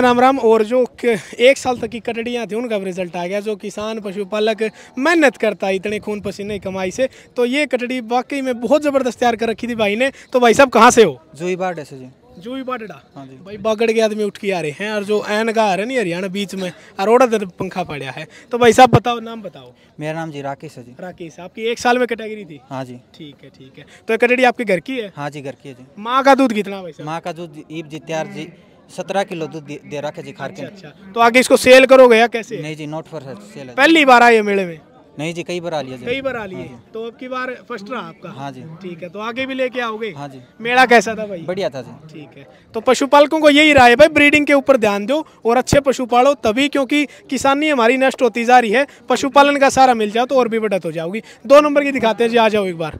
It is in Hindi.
राम राम और जो एक साल तक की कटड़ियाँ थी उनका रिजल्ट आ गया जो किसान पशुपालक मेहनत करता है इतने खून पसीने कमाई से तो ये कटड़ी वाकई में बहुत ज़बरदस्त तैयार कर रखी थी भाई ने तो भाई साहब कहाँ से हो जोई बाढ़ से जी जोई बाडड़ा हाँ जी भाई बागड़ के आदमी उठ के आ रहे हैं और जो एन का आ रहा हरियाणा बीच में अरोड़ा दर पंखा पड़ा है तो भाई साहब बताओ नाम बताओ मेरा नाम जी राकेश है जी राकेश आपकी एक साल में कैटेगरी थी हाँ जी ठीक है ठीक है तो कटड़ी आपके घर की है हाँ जी घर की है जी माँ का दूध कितना माँ का दूध ईब जी तैयार जी सत्रह किलो दूध दे, रखे जी खार के अच्छा, अच्छा। तो आगे इसको सेल करोगे या कैसे नहीं जी नोट फॉर सेल पहली बार आए मेले में नहीं जी कई बार आ लिया कई बार आ लिए हाँ तो अब की बार फर्स्ट रहा आपका हाँ जी ठीक है तो आगे भी लेके आओगे हाँ जी मेला कैसा था भाई बढ़िया था जी ठीक है तो पशुपालकों को यही राय है भाई ब्रीडिंग के ऊपर ध्यान दो और अच्छे पशु पालो तभी क्योंकि किसानी हमारी नष्ट होती जा रही है पशुपालन का सारा मिल जाओ तो और भी बढ़त हो जाओगी दो नंबर की दिखाते हैं जी आ जाओ एक बार